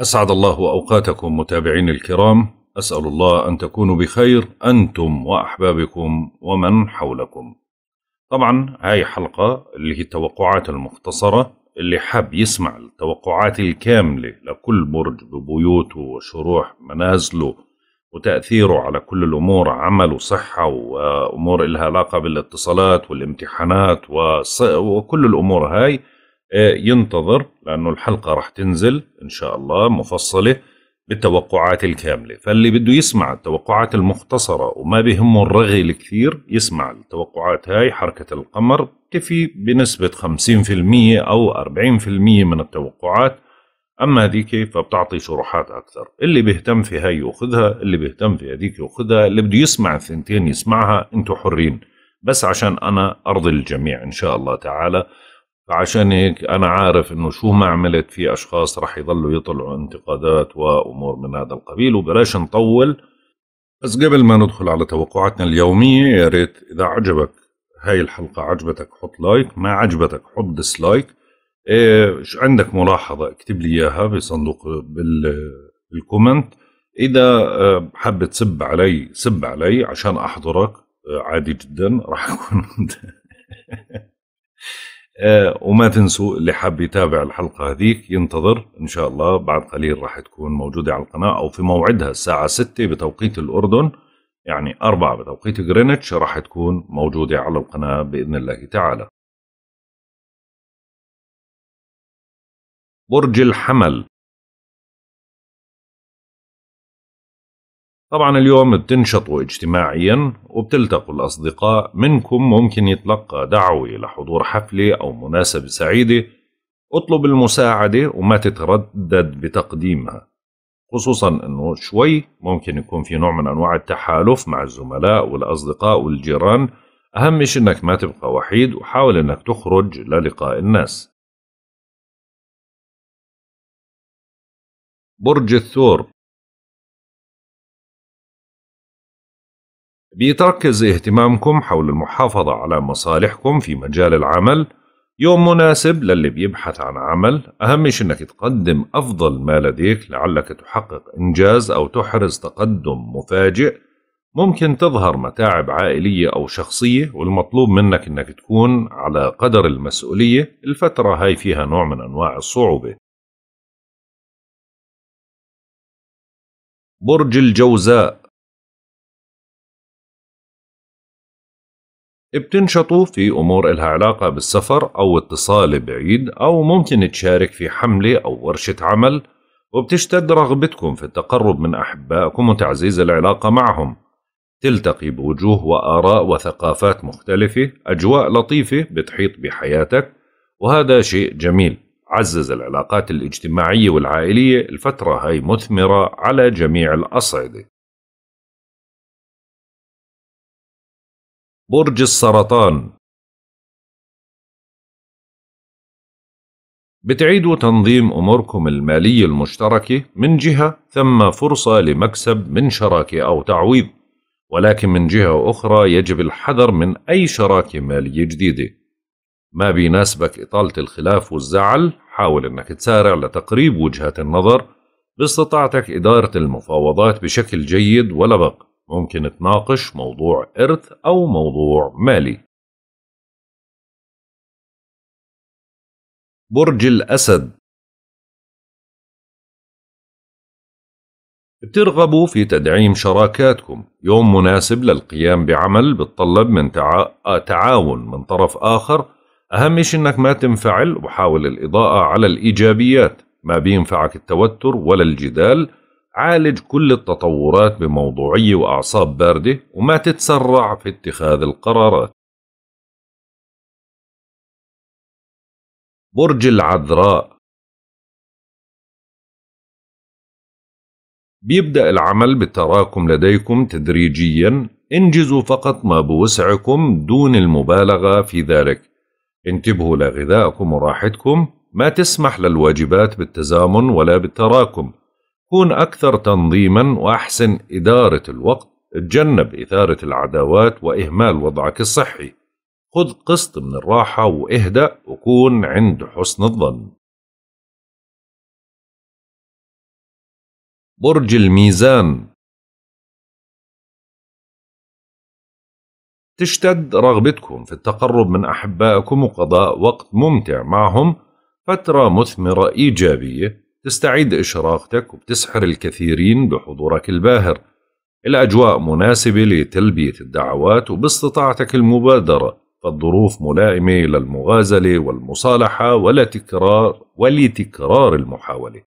أسعد الله أوقاتكم متابعين الكرام أسأل الله أن تكونوا بخير أنتم وأحبابكم ومن حولكم طبعا هاي حلقة اللي هي التوقعات المختصرة اللي حاب يسمع التوقعات الكاملة لكل برج ببيوته وشروح منازله وتأثيره على كل الأمور عمل وصحة وأمور إلها علاقة بالاتصالات والامتحانات وكل الأمور هاي ينتظر لأنه الحلقة راح تنزل إن شاء الله مفصلة بالتوقعات الكاملة فاللي بده يسمع التوقعات المختصرة وما بهمه الرغي الكثير يسمع التوقعات هاي حركة القمر تفي بنسبة 50% أو 40% من التوقعات أما هذيك فبتعطي شروحات أكثر اللي بيهتم في هاي يأخذها اللي بيهتم في هذيك يأخذها اللي بده يسمع الثنتين يسمعها انتم حرين بس عشان أنا أرضي الجميع إن شاء الله تعالى فعشان هيك انا عارف انه شو ما عملت في اشخاص رح يضلوا يطلعوا انتقادات وامور من هذا القبيل وبلاش نطول بس قبل ما ندخل على توقعاتنا اليوميه يا ريت اذا عجبك هاي الحلقه عجبتك حط لايك ما عجبتك حط ديسلايك ايش عندك ملاحظه اكتب لي اياها بصندوق بالكومنت اذا آه، حاب تسب علي سب علي عشان احضرك آه، عادي جدا راح اكون آه، وما تنسوا اللي حاب يتابع الحلقة هذيك ينتظر إن شاء الله بعد قليل راح تكون موجودة على القناة أو في موعدها الساعة 6 بتوقيت الأردن يعني 4 بتوقيت غرينتش راح تكون موجودة على القناة بإذن الله تعالى برج الحمل طبعا اليوم بتنشطوا اجتماعيا وبتلتقوا الأصدقاء منكم ممكن يتلقى دعوة لحضور حفلة أو مناسبة سعيدة اطلب المساعدة وما تتردد بتقديمها خصوصا أنه شوي ممكن يكون في نوع من أنواع التحالف مع الزملاء والأصدقاء والجيران أهم شيء أنك ما تبقى وحيد وحاول أنك تخرج للقاء الناس برج الثور بيتركز اهتمامكم حول المحافظة على مصالحكم في مجال العمل يوم مناسب للي بيبحث عن عمل أهم شيء أنك تقدم أفضل ما لديك لعلك تحقق إنجاز أو تحرز تقدم مفاجئ ممكن تظهر متاعب عائلية أو شخصية والمطلوب منك أنك تكون على قدر المسؤولية الفترة هاي فيها نوع من أنواع الصعوبة برج الجوزاء بتنشطوا في أمور إلها علاقة بالسفر أو اتصال بعيد أو ممكن تشارك في حملة أو ورشة عمل وبتشتد رغبتكم في التقرب من أحبائكم وتعزيز العلاقة معهم تلتقي بوجوه وآراء وثقافات مختلفة أجواء لطيفة بتحيط بحياتك وهذا شيء جميل عزز العلاقات الاجتماعية والعائلية الفترة هاي مثمرة على جميع الأصعدة برج السرطان بتعيدوا تنظيم أموركم المالية المشتركة من جهة ثم فرصة لمكسب من شراكة أو تعويض ولكن من جهة أخرى يجب الحذر من أي شراكة مالية جديدة ما بيناسبك إطالة الخلاف والزعل حاول أنك تسارع لتقريب وجهات النظر باستطاعتك إدارة المفاوضات بشكل جيد ولبق ممكن تناقش موضوع إرث أو موضوع مالي برج الأسد بترغبوا في تدعيم شراكاتكم يوم مناسب للقيام بعمل بتطلب من تع... تعاون من طرف آخر أهم شيء أنك ما تنفعل وحاول الإضاءة على الإيجابيات ما بينفعك التوتر ولا الجدال عالج كل التطورات بموضوعية وأعصاب باردة وما تتسرع في اتخاذ القرارات برج العذراء بيبدأ العمل بالتراكم لديكم تدريجيا انجزوا فقط ما بوسعكم دون المبالغة في ذلك انتبهوا لغذائكم وراحتكم ما تسمح للواجبات بالتزامن ولا بالتراكم كون أكثر تنظيما وأحسن إدارة الوقت اتجنب إثارة العداوات وإهمال وضعك الصحي خذ قسط من الراحة واهدأ وكون عند حسن الظن برج الميزان تشتد رغبتكم في التقرب من أحبائكم وقضاء وقت ممتع معهم فترة مثمرة إيجابية تستعيد إشراقتك وبتسحر الكثيرين بحضورك الباهر الأجواء مناسبة لتلبية الدعوات وباستطاعتك المبادرة فالظروف ملائمة للمغازلة والمصالحة ولا تكرار ولتكرار المحاولة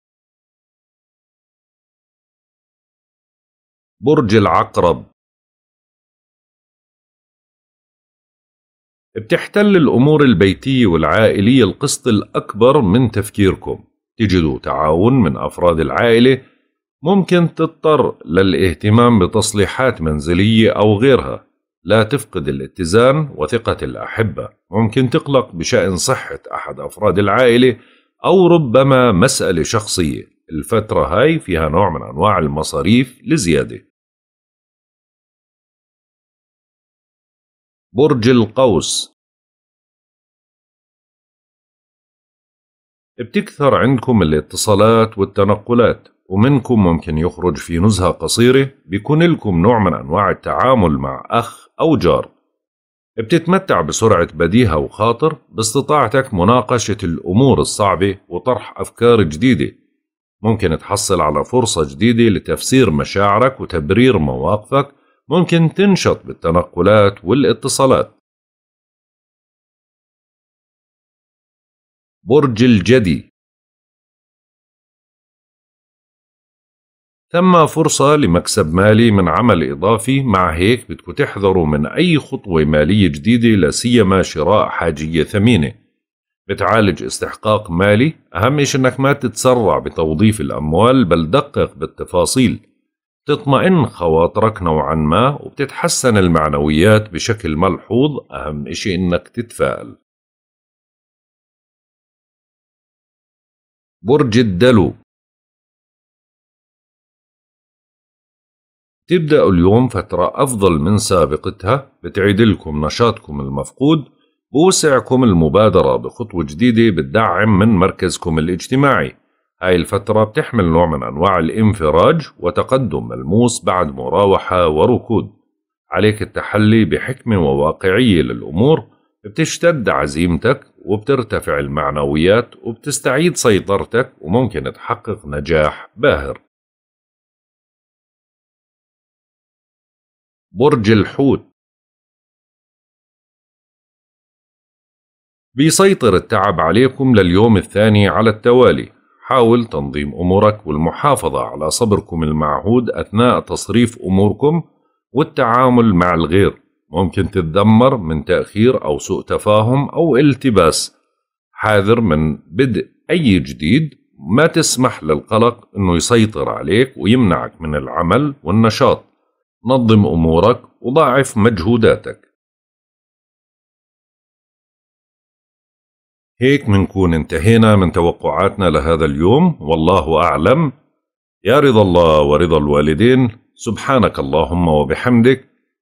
برج العقرب بتحتل الأمور البيتية والعائلية القسط الأكبر من تفكيركم تجدوا تعاون من أفراد العائلة ممكن تضطر للاهتمام بتصليحات منزلية أو غيرها لا تفقد الاتزان وثقة الأحبة ممكن تقلق بشأن صحة أحد أفراد العائلة أو ربما مسألة شخصية الفترة هاي فيها نوع من أنواع المصاريف لزيادة برج القوس بتكثر عندكم الاتصالات والتنقلات ومنكم ممكن يخرج في نزهة قصيرة بيكون لكم نوع من أنواع التعامل مع أخ أو جار بتتمتع بسرعة بديهة وخاطر باستطاعتك مناقشة الأمور الصعبة وطرح أفكار جديدة ممكن تحصل على فرصة جديدة لتفسير مشاعرك وتبرير مواقفك ممكن تنشط بالتنقلات والاتصالات برج الجدي ثم فرصة لمكسب مالي من عمل إضافي مع هيك بدكم تحذروا من أي خطوة مالية جديدة لسيما شراء حاجية ثمينة بتعالج استحقاق مالي أهم إشي أنك ما تتسرع بتوظيف الأموال بل دقق بالتفاصيل تطمئن خواطرك نوعا ما وبتتحسن المعنويات بشكل ملحوظ أهم إشي أنك تتفائل برج الدلو تبدأ اليوم فترة أفضل من سابقتها بتعيد لكم نشاطكم المفقود بوسعكم المبادرة بخطوة جديدة بتدعم من مركزكم الاجتماعي هاي الفترة بتحمل نوع من أنواع الانفراج وتقدم ملموس بعد مراوحة وركود عليك التحلي بحكمة وواقعية للأمور بتشتد عزيمتك وبترتفع المعنويات وبتستعيد سيطرتك وممكن تحقق نجاح باهر برج الحوت بيسيطر التعب عليكم لليوم الثاني على التوالي حاول تنظيم أمورك والمحافظة على صبركم المعهود أثناء تصريف أموركم والتعامل مع الغير ممكن تتدمر من تأخير أو سوء تفاهم أو التباس حاذر من بدء أي جديد ما تسمح للقلق أنه يسيطر عليك ويمنعك من العمل والنشاط نظم أمورك وضاعف مجهوداتك هيك منكون انتهينا من توقعاتنا لهذا اليوم والله أعلم يا رضا الله ورضا الوالدين سبحانك اللهم وبحمدك